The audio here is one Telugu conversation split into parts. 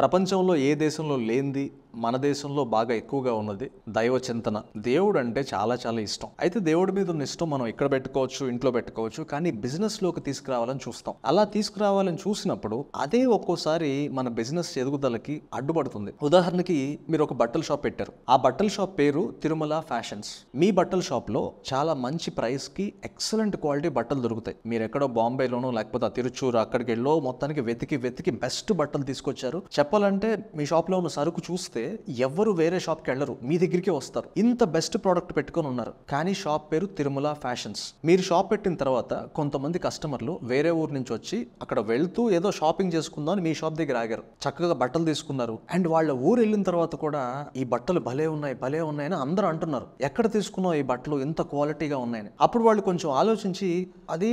ప్రపంచంలో ఏ దేశంలో లేనిది మన దేశంలో బాగా ఎక్కువగా ఉన్నది దైవ చింతన దేవుడు అంటే చాలా చాలా ఇష్టం అయితే దేవుడి మీద ఉన్న ఇష్టం మనం ఇక్కడ పెట్టుకోవచ్చు ఇంట్లో పెట్టుకోవచ్చు కానీ బిజినెస్లోకి తీసుకురావాలని చూస్తాం అలా తీసుకురావాలని చూసినప్పుడు అదే ఒక్కోసారి మన బిజినెస్ ఎదుగుదలకి అడ్డుపడుతుంది ఉదాహరణకి మీరు ఒక బట్టల షాప్ పెట్టారు ఆ బట్టల షాప్ పేరు తిరుమల ఫ్యాషన్స్ మీ బట్టల షాప్లో చాలా మంచి ప్రైస్కి ఎక్సలెంట్ క్వాలిటీ బట్టలు దొరుకుతాయి మీరు ఎక్కడో బాంబేలోనో లేకపోతే తిరుచూరు అక్కడికి వెళ్ళో మొత్తానికి వెతికి వెతికి బెస్ట్ బట్టలు తీసుకొచ్చారు చెప్పాలంటే మీ షాప్లో ఉన్న సరుకు చూస్తే ఎవరు వేరే షాప్కి వెళ్ళరు మీ దగ్గరికే వస్తారు ఇంత బెస్ట్ ప్రోడక్ట్ పెట్టుకొని ఉన్నారు కానీ షాప్ పేరు తిరుమల ఫ్యాషన్స్ మీరు షాప్ పెట్టిన తర్వాత కొంతమంది కస్టమర్లు వేరే ఊరు నుంచి వచ్చి అక్కడ వెళ్తూ ఏదో షాపింగ్ చేసుకుందామని మీ షాప్ దగ్గర ఆగారు చక్కగా బట్టలు తీసుకున్నారు అండ్ వాళ్ళ ఊరు వెళ్ళిన తర్వాత కూడా ఈ బట్టలు భలే ఉన్నాయి భలే ఉన్నాయని అందరూ అంటున్నారు ఎక్కడ తీసుకున్నావు ఈ బట్టలు ఇంత క్వాలిటీగా ఉన్నాయని అప్పుడు వాళ్ళు కొంచెం ఆలోచించి అది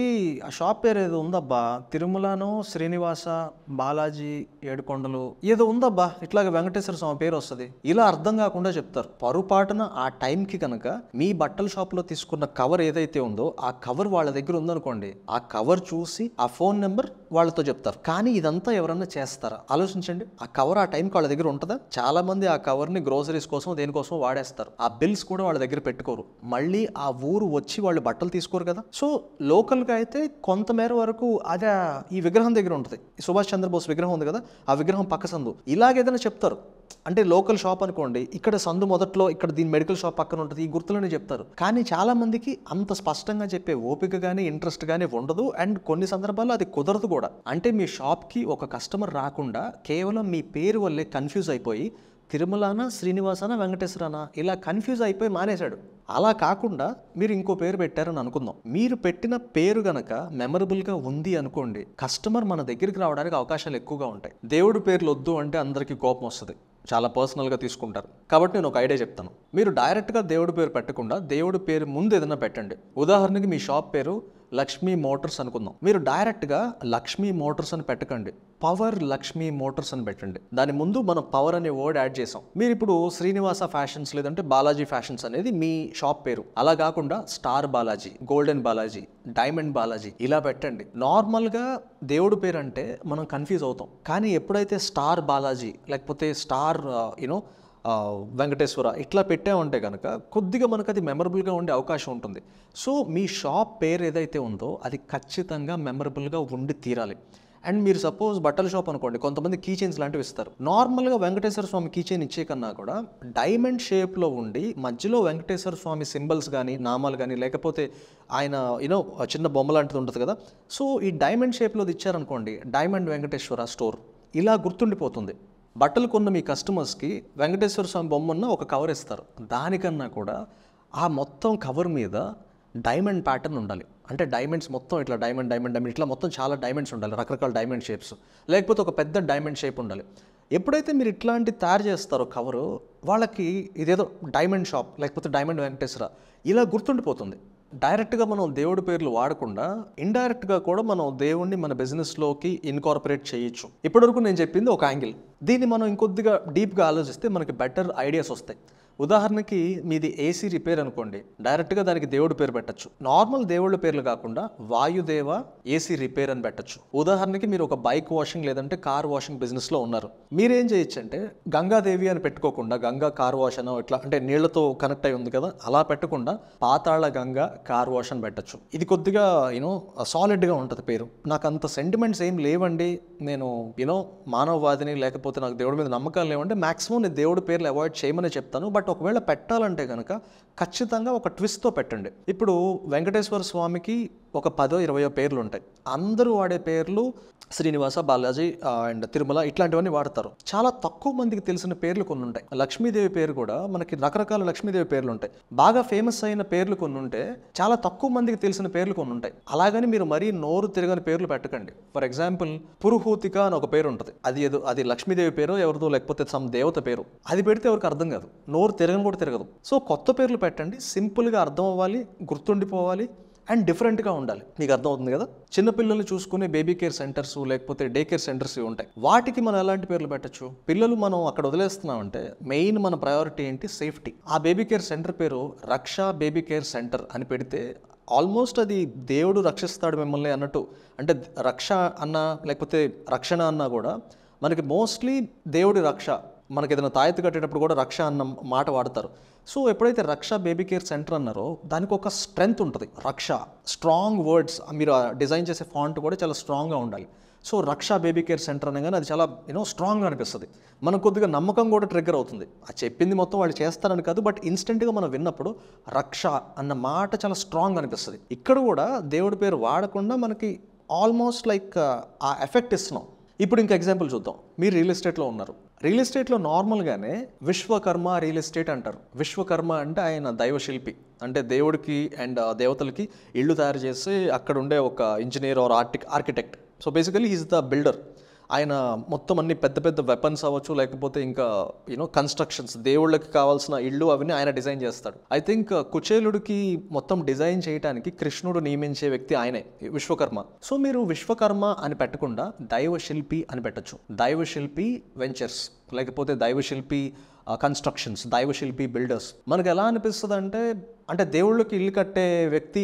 ఆ షాప్ పేరు ఏదో ఉందబ్బా తిరుమలను శ్రీనివాస బాలాజీ ఏడుకొండలు ఏదో ఉందబ్బా ఇట్లాగ వెంకటేశ్వర స్వామి పేరు వస్తుంది ఇలా అర్థం కాకుండా చెప్తారు పొరపాటున ఆ టైంకి కనుక మీ బట్టల షాప్లో తీసుకున్న కవర్ ఏదైతే ఉందో ఆ కవర్ వాళ్ళ దగ్గర ఉందనుకోండి ఆ కవర్ చూసి ఆ ఫోన్ నెంబర్ వాళ్ళతో చెప్తారు కానీ ఇదంతా ఎవరన్నా చేస్తారా ఆలోచించండి ఆ కవర్ ఆ టైంకి వాళ్ళ దగ్గర ఉంటుందా చాలా మంది ఆ కవర్ని గ్రోసరీస్ కోసం దేనికోసం వాడేస్తారు ఆ బిల్స్ కూడా వాళ్ళ దగ్గర పెట్టుకోరు మళ్ళీ ఆ ఊరు వచ్చి వాళ్ళు బట్టలు తీసుకోరు కదా సో లోకల్గా అయితే కొంతమేర వరకు అదే ఈ విగ్రహం దగ్గర ఉంటుంది సుభాష్ చంద్రబోస్ విగ్రహం ఉంది కదా ఆ విగ్రహం పక్క సందు ఇలాగేదైనా చెప్తారు అంటే లోకల్ షాప్ అనుకోండి ఇక్కడ సందు మొదట్లో ఇక్కడ దీని మెడికల్ షాప్ పక్కన ఉంటుంది ఈ గుర్తులోనే చెప్తారు కానీ చాలా మందికి అంత స్పష్టంగా చెప్పే ఓపిక కానీ ఇంట్రెస్ట్ కానీ ఉండదు అండ్ కొన్ని సందర్భాల్లో అది కుదరదు కూడా అంటే మీ షాప్కి ఒక కస్టమర్ రాకుండా కేవలం మీ పేరు వల్లే కన్ఫ్యూజ్ అయిపోయి తిరుమలాన శ్రీనివాసన వెంకటేశ్వరనా ఇలా కన్ఫ్యూజ్ అయిపోయి మానేశాడు అలా కాకుండా మీరు ఇంకో పేరు పెట్టారని అనుకుందాం మీరు పెట్టిన పేరు గనక మెమరబుల్గా ఉంది అనుకోండి కస్టమర్ మన దగ్గరికి రావడానికి అవకాశాలు ఎక్కువగా ఉంటాయి దేవుడు పేర్లు వద్దు అంటే అందరికీ కోపం వస్తుంది చాలా పర్సనల్గా తీసుకుంటారు కాబట్టి నేను ఒక ఐడియా చెప్తాను మీరు డైరెక్ట్గా దేవుడి పేరు పెట్టకుండా దేవుడి పేరు ముందు ఏదైనా పెట్టండి ఉదాహరణకి మీ షాప్ పేరు లక్ష్మీ మోటార్స్ అనుకుందాం మీరు డైరెక్ట్గా లక్ష్మీ మోటార్స్ అని పెట్టకండి పవర్ లక్ష్మీ మోటార్స్ అని పెట్టండి దాని ముందు మనం పవర్ అనే వర్డ్ యాడ్ చేసాం మీరు ఇప్పుడు శ్రీనివాస ఫ్యాషన్స్ లేదంటే బాలాజీ ఫ్యాషన్స్ అనేది మీ షాప్ పేరు అలా కాకుండా star Balaji golden Balaji diamond Balaji ఇలా పెట్టండి నార్మల్గా దేవుడు పేరు అంటే మనం కన్ఫ్యూజ్ అవుతాం కానీ ఎప్పుడైతే స్టార్ బాలాజీ లేకపోతే స్టార్ యూనో వెంకటేశ్వర ఇట్లా పెట్టే ఉంటే కనుక కొద్దిగా మనకు అది మెమరబుల్గా ఉండే అవకాశం ఉంటుంది సో మీ షాప్ పేరు ఏదైతే ఉందో అది ఖచ్చితంగా మెమరబుల్గా ఉండి తీరాలి అండ్ మీరు సపోజ్ బట్టల షాప్ అనుకోండి కొంతమంది కీ చైన్స్ లాంటివి ఇస్తారు నార్మల్గా వెంకటేశ్వర స్వామి కీ చైన్ ఇచ్చే కన్నా కూడా డైమండ్ షేప్లో ఉండి మధ్యలో వెంకటేశ్వర స్వామి సింబల్స్ కానీ నామాలు కానీ లేకపోతే ఆయన యూనో చిన్న బొమ్మ లాంటిది ఉంటుంది కదా సో ఈ డైమండ్ షేప్లో ఇచ్చారనుకోండి డైమండ్ వెంకటేశ్వర స్టోర్ ఇలా గుర్తుండిపోతుంది బట్టలు కొన్న మీ కస్టమర్స్కి వెంకటేశ్వర స్వామి బొమ్మన్న ఒక కవర్ ఇస్తారు దానికన్నా కూడా ఆ మొత్తం కవర్ మీద డైమండ్ ప్యాటర్న్ ఉండాలి అంటే డైమండ్స్ మొత్తం ఇట్లా డైమండ్ డైమండ్ డైమండ్ ఇట్లా మొత్తం చాలా డైమండ్స్ ఉండాలి రకరకాల డైమండ్ షేప్స్ లేకపోతే ఒక పెద్ద డైమండ్ షేప్ ఉండాలి ఎప్పుడైతే మీరు ఇట్లాంటి తయారు చేస్తారో కవరు వాళ్ళకి ఇదేదో డైమండ్ షాప్ లేకపోతే డైమండ్ వెంకటేశ్వర ఇలా గుర్తుండిపోతుంది డైరెక్ట్గా మనం దేవుడి పేర్లు వాడకుండా ఇండైరెక్ట్గా కూడా మనం దేవుణ్ణి మన బిజినెస్లోకి ఇన్కార్పొరేట్ చేయొచ్చు ఇప్పటివరకు నేను చెప్పింది ఒక యాంగిల్ దీన్ని మనం ఇంకొద్దిగా డీప్గా ఆలోచిస్తే మనకి బెటర్ ఐడియాస్ వస్తాయి ఉదాహరణకి మీది ఏసీ రిపేర్ అనుకోండి డైరెక్ట్గా దానికి దేవుడు పేరు పెట్టచ్చు నార్మల్ దేవుళ్ళ పేర్లు కాకుండా వాయుదేవ ఏసీ రిపేర్ అని పెట్టచ్చు ఉదాహరణకి మీరు ఒక బైక్ వాషింగ్ లేదంటే కార్ వాషింగ్ బిజినెస్లో ఉన్నారు మీరేం చేయొచ్చు అంటే గంగాదేవి అని పెట్టుకోకుండా గంగా కార్ వాష్ అనో ఇట్లా అంటే నీళ్లతో కనెక్ట్ అయి ఉంది కదా అలా పెట్టకుండా పాతాళ గంగా కార్ వాష్ అని పెట్టచ్చు ఇది కొద్దిగా యూనో సాలిడ్గా ఉంటుంది పేరు నాకు అంత సెంటిమెంట్స్ ఏం లేవండి నేను యూనో మానవవాదిని లేకపోతే నాకు దేవుడి మీద నమ్మకాలు లేవంటే మాక్సిమం నేను దేవుడి పేర్లు అవాయిడ్ చేయమని చెప్తాను బట్ ఒకవేళ పెట్టాలంటే కనుక ఖచ్చితంగా ఒక ట్విస్ట్తో పెట్టండి ఇప్పుడు వెంకటేశ్వర స్వామికి ఒక పదో ఇరవయో పేర్లు ఉంటాయి అందరూ వాడే పేర్లు శ్రీనివాస బాలాజీ అండ్ తిరుమల ఇట్లాంటివన్నీ వాడతారు చాలా తక్కువ మందికి తెలిసిన పేర్లు కొన్ని ఉంటాయి లక్ష్మీదేవి పేరు కూడా మనకి రకరకాల లక్ష్మీదేవి పేర్లు ఉంటాయి బాగా ఫేమస్ అయిన పేర్లు కొన్ని ఉంటే చాలా తక్కువ మందికి తెలిసిన పేర్లు కొన్ని ఉంటాయి అలాగని మీరు మరీ నోరు తిరగని పేర్లు పెట్టకండి ఫర్ ఎగ్జాంపుల్ పురుహూతిక అని ఒక పేరు ఉంటుంది అది ఏదో అది లక్ష్మీదేవి పేరు ఎవరిదో లేకపోతే సమ్ దేవత పేరు అది పెడితే ఎవరికి అర్థం కాదు నోరు తిరగని కూడా తిరగదు సో కొత్త పేర్లు పెట్టండి సింపుల్గా అర్థం అవ్వాలి గుర్తుండిపోవాలి అండ్ డిఫరెంట్గా ఉండాలి మీకు అర్థమవుతుంది కదా చిన్నపిల్లలు చూసుకునే బేబీ కేర్ సెంటర్స్ లేకపోతే డే కేర్ సెంటర్స్ ఉంటాయి వాటికి మనం ఎలాంటి పేర్లు పెట్టచ్చు పిల్లలు మనం అక్కడ వదిలేస్తున్నామంటే మెయిన్ మన ప్రయారిటీ ఏంటి సేఫ్టీ ఆ బేబీ కేర్ సెంటర్ పేరు రక్ష బేబీ కేర్ సెంటర్ అని పెడితే ఆల్మోస్ట్ అది దేవుడు రక్షిస్తాడు మిమ్మల్ని అన్నట్టు అంటే రక్ష అన్న లేకపోతే రక్షణ అన్నా కూడా మనకి మోస్ట్లీ దేవుడి రక్ష మనకి ఏదైనా తాయెత్తు కట్టేటప్పుడు కూడా రక్ష అన్న మాట వాడతారు సో ఎప్పుడైతే రక్ష బేబీ కేర్ సెంటర్ అన్నారో దానికి ఒక స్ట్రెంగ్త్ ఉంటుంది రక్ష స్ట్రాంగ్ వర్డ్స్ మీరు డిజైన్ చేసే ఫాంట్ కూడా చాలా స్ట్రాంగ్గా ఉండాలి సో రక్ష బేబీ కేర్ సెంటర్ అనగానే అది చాలా యూనో స్ట్రాంగ్గా అనిపిస్తుంది మనకు కొద్దిగా నమ్మకం కూడా ట్రిగ్గర్ అవుతుంది ఆ చెప్పింది మొత్తం వాళ్ళు చేస్తారని కాదు బట్ ఇన్స్టెంట్గా మనం విన్నప్పుడు రక్ష అన్న మాట చాలా స్ట్రాంగ్ అనిపిస్తుంది ఇక్కడ కూడా దేవుడి పేరు వాడకుండా మనకి ఆల్మోస్ట్ లైక్ ఆ ఎఫెక్ట్ ఇస్తున్నాం ఇప్పుడు ఇంకా ఎగ్జాంపుల్ చూద్దాం మీరు రియల్ ఎస్టేట్లో ఉన్నారు రియల్ ఎస్టేట్లో నార్మల్గానే విశ్వకర్మ రియల్ ఎస్టేట్ అంటారు విశ్వకర్మ అంటే ఆయన దైవశిల్పి అంటే దేవుడికి అండ్ దేవతలకి ఇళ్ళు తయారు చేసి అక్కడ ఉండే ఒక engineer or architect so basically is the builder ఆయన మొత్తం అన్ని పెద్ద పెద్ద వెపన్స్ అవ్వచ్చు లేకపోతే ఇంకా యూనో కన్స్ట్రక్షన్స్ దేవుళ్ళకి కావాల్సిన ఇళ్ళు అవన్నీ ఆయన డిజైన్ చేస్తాడు ఐ థింక్ uh, కుచేలుడికి మొత్తం డిజైన్ చేయడానికి కృష్ణుడు నియమించే వ్యక్తి ఆయనే విశ్వకర్మ సో మీరు విశ్వకర్మ అని పెట్టకుండా దైవ శిల్పి అని పెట్టచ్చు దైవ వెంచర్స్ లేకపోతే దైవశిల్పి కన్స్ట్రక్షన్స్ దైవశిల్పి బిల్డర్స్ మనకు ఎలా అనిపిస్తుంది అంటే అంటే దేవుళ్ళకి ఇల్లు కట్టే వ్యక్తి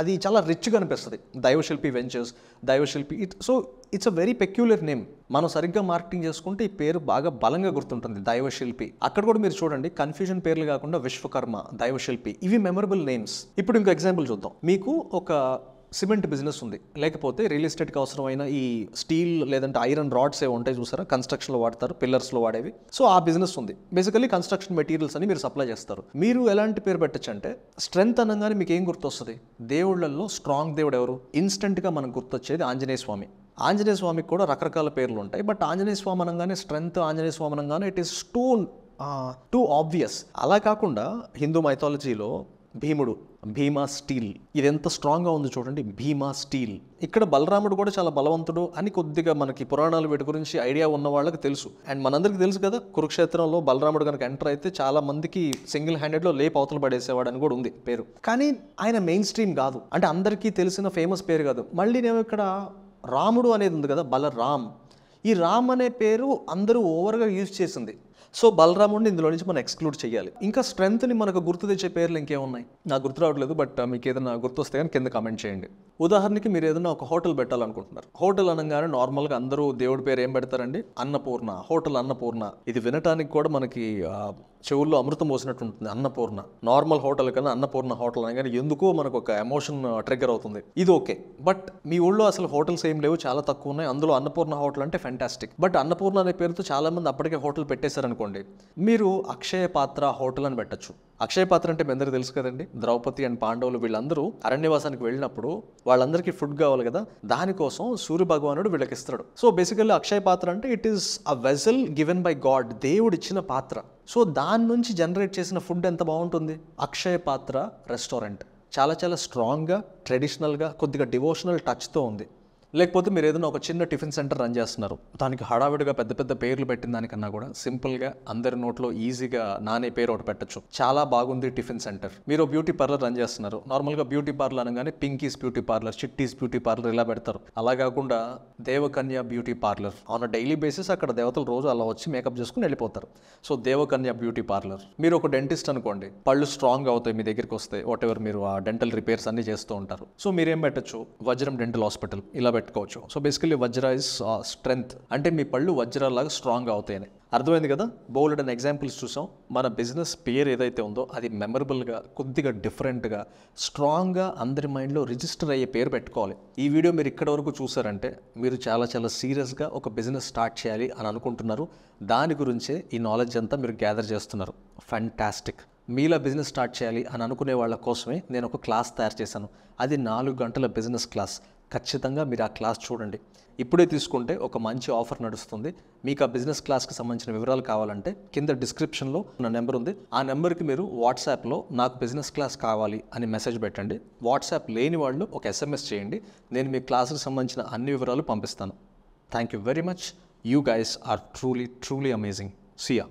అది చాలా రిచ్గా అనిపిస్తుంది Daivashilpi ventures Daivashilpi it so it's a very peculiar name మనం సరిగ్గా మార్కెటింగ్ చేసుకుంటే ఈ పేరు బాగా బలంగా గుర్తుంటుంది దైవశిల్పి అక్కడ కూడా మీరు చూడండి కన్ఫ్యూజన్ పేర్లు కాకుండా విశ్వకర్మ దైవశిల్పి ఇవి మెమరబుల్ నేమ్స్ ఇప్పుడు ఇంకో ఎగ్జాంపుల్ చూద్దాం మీకు ఒక సిమెంట్ బిజినెస్ ఉంది లేకపోతే రియల్ ఎస్టేట్కి అవసరమైన ఈ స్టీల్ లేదంటే ఐరన్ రాడ్స్ ఏవి ఉంటాయి చూసారా కన్స్ట్రక్షన్లో వాడతారు పిల్లర్స్లో వాడేవి సో ఆ బిజినెస్ ఉంది బేసికలీ కన్స్ట్రక్షన్ మెటీరియల్స్ అని మీరు సప్లై చేస్తారు మీరు ఎలాంటి పేరు పెట్టచ్చు అంటే స్ట్రెంగ్త్ అనగానే మీకు ఏం గుర్తొస్తుంది దేవుళ్ళల్లో స్ట్రాంగ్ దేవుడు ఎవరు ఇన్స్టెంట్గా మనకు గుర్తొచ్చేది ఆంజనేయ స్వామి ఆంజనేయ స్వామికి కూడా రకరకాల పేర్లు ఉంటాయి బట్ ఆంజనేయ స్వామి అనగానే స్ట్రెంగ్త్ ఆంజనేయ స్వామి అనగానే it is too too obvious అలా కాకుండా హిందూ మైథాలజీలో భీముడు భీమా స్టీల్ ఇది ఎంత స్ట్రాంగ్గా ఉంది చూడండి భీమా స్టీల్ ఇక్కడ బలరాముడు కూడా చాలా బలవంతుడు అని కొద్దిగా మనకి పురాణాలు వీటి గురించి ఐడియా ఉన్న వాళ్ళకి తెలుసు అండ్ మనందరికి తెలుసు కదా కురుక్షేత్రంలో బలరాముడు కనుక ఎంటర్ అయితే చాలా మందికి సింగిల్ హ్యాండెడ్లో లేపు అవతలు పడేసేవాడు అని కూడా ఉంది పేరు కానీ ఆయన మెయిన్ స్ట్రీమ్ కాదు అంటే అందరికీ తెలిసిన ఫేమస్ పేరు కాదు మళ్ళీ నేను ఇక్కడ రాముడు అనేది ఉంది కదా బలరామ్ ఈ రామ్ అనే పేరు అందరూ ఓవర్గా యూజ్ చేసింది సో బలరాముడిని ఇందులో నుంచి మనం ఎక్స్క్లూడ్ చేయాలి ఇంకా స్ట్రెంత్ని మనకు గుర్తు తెచ్చే పేర్లు ఇంకేమున్నాయి నాకు గుర్తు రావట్లేదు బట్ మీకు ఏదైనా గుర్తు వస్తే కానీ కింద కామెంట్ చేయండి ఉదాహరణకి మీరు ఏదైనా ఒక హోటల్ పెట్టాలనుకుంటున్నారు హోటల్ అనగానే నార్మల్గా అందరూ దేవుడి పేరు ఏం పెడతారండి అన్నపూర్ణ హోటల్ అన్నపూర్ణ ఇది వినటానికి కూడా మనకి చెవుల్లో అమృతం పోసినట్టు ఉంటుంది అన్నపూర్ణ నార్మల్ హోటల్ కన్నా అన్నపూర్ణ హోటల్ అని కానీ ఎందుకో మనకు ఒక ఎమోషన్ ట్రిగ్గర్ అవుతుంది ఇది ఓకే బట్ మీ ఊళ్ళో అసలు హోటల్స్ ఏం లేవు చాలా తక్కువ ఉన్నాయి అందులో అన్నపూర్ణ హోటల్ అంటే ఫెంటాస్టిక్ బట్ అన్నపూర్ణ అనే పేరుతో చాలామంది అప్పటికే హోటల్ పెట్టేశారనుకోండి మీరు అక్షయ పాత్ర హోటల్ అని పెట్టచ్చు అక్షయ పాత్ర అంటే మీ అందరికీ తెలుసు కదండి ద్రౌపది అండ్ పాండవులు వీళ్ళందరూ అరణ్యవాసానికి వెళ్ళినప్పుడు వాళ్ళందరికీ ఫుడ్ కావాలి కదా దానికోసం సూర్య భగవానుడు వీళ్ళకి ఇస్తాడు సో బేసికల్లీ అక్షయ పాత్ర అంటే it is a vessel given by God దేవుడు ఇచ్చిన పాత్ర సో దాని నుంచి జనరేట్ చేసిన ఫుడ్ ఎంత బాగుంటుంది అక్షయ పాత్ర రెస్టారెంట్ చాలా చాలా స్ట్రాంగ్గా ట్రెడిషనల్గా కొద్దిగా డివోషనల్ టచ్తో ఉంది లేకపోతే మీరు ఏదైనా ఒక చిన్న టిఫిన్ సెంటర్ రన్ చేస్తున్నారు దానికి హడావిడిగా పెద్ద పెద్ద పేర్లు పెట్టిన దానికన్నా కూడా సింపుల్గా అందరి నోట్లో ఈజీగా నానే పేరు ఒకటి పెట్టచ్చు చాలా బాగుంది టిఫిన్ సెంటర్ మీరు బ్యూటీ పార్లర్ రన్ చేస్తున్నారు నార్మల్గా బ్యూటీ పార్లర్ అనగానే Pinky's beauty parlour Chitti's beauty parlour ఇలా పెడతారు అలా కాకుండా Devakanya beauty parlour on daily basis అక్కడ దేవతలు రోజు అలా వచ్చి మేకప్ చేసుకుని వెళ్ళిపోతారు సో దేవకన్య బ్యూటీ పార్లర్ మీరు ఒక డెంటిస్ట్ అనుకోండి పళ్ళు స్ట్రాంగ్ అవుతాయి మీ దగ్గరికి వస్తే వాట్ ఎవర్ మీరు ఆ డెంటల్ రిపేర్స్ అన్ని చేస్తూ ఉంటారు సో మీరేం పెట్టచ్చు వజ్రం డెంటల్ హాస్పిటల్ ఇలా పెట్టుకోవచ్చు so basically Vajra is strength uh, అంటే మీ పళ్ళు లాగా స్ట్రాంగ్ అవుతాయని అర్థమైంది కదా బోల్డ్ అండ్ ఎగ్జాంపుల్స్ చూసాం మన బిజినెస్ పేరు ఏదైతే ఉందో అది మెమరబుల్గా కొద్దిగా డిఫరెంట్గా స్ట్రాంగ్గా అందరి మైండ్లో రిజిస్టర్ అయ్యే పేరు పెట్టుకోవాలి ఈ వీడియో మీరు ఇక్కడ వరకు చూసారంటే మీరు చాలా చాలా సీరియస్గా ఒక బిజినెస్ స్టార్ట్ చేయాలి అని అనుకుంటున్నారు దాని గురించే ఈ నాలెడ్జ్ అంతా మీరు గ్యాదర్ చేస్తున్నారు ఫ్యాంటాస్టిక్ మీలా బిజినెస్ స్టార్ట్ చేయాలి అని అనుకునే వాళ్ళ కోసమే నేను ఒక క్లాస్ తయారు చేశాను అది నాలుగు గంటల బిజినెస్ క్లాస్ ఖచ్చితంగా మీరు ఆ క్లాస్ చూడండి ఇప్పుడే తీసుకుంటే ఒక మంచి ఆఫర్ నడుస్తుంది మీకు ఆ బిజినెస్ క్లాస్కి సంబంధించిన వివరాలు కావాలంటే కింద డిస్క్రిప్షన్లో నా నెంబర్ ఉంది ఆ నెంబర్కి మీరు వాట్సాప్లో నాకు బిజినెస్ క్లాస్ కావాలి అని మెసేజ్ పెట్టండి వాట్సాప్ లేని వాళ్ళు ఒక ఎస్ఎంఎస్ చేయండి నేను మీ క్లాస్కి సంబంధించిన అన్ని వివరాలు పంపిస్తాను thank you very much you guys are truly truly amazing chia